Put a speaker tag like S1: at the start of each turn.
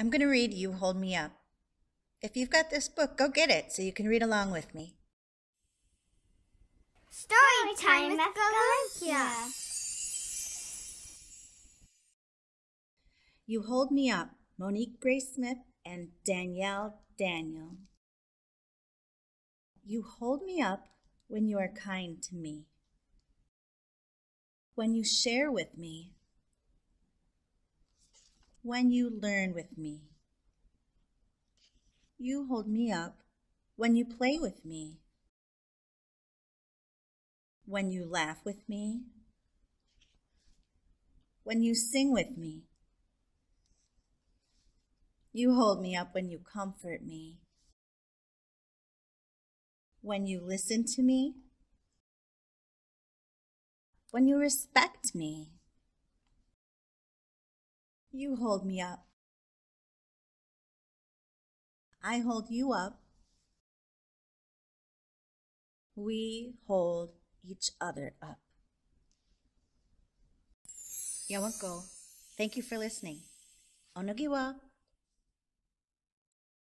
S1: I'm going to read You Hold Me Up. If you've got this book, go get it so you can read along with me. Story time with You Hold Me Up, Monique Smith and Danielle Daniel. You hold me up when you are kind to me. When you share with me when you learn with me. You hold me up when you play with me. When you laugh with me. When you sing with me. You hold me up when you comfort me. When you listen to me. When you respect me. You hold me up. I hold you up. We hold each other up. Yawanko, thank you for listening. Onogiwa.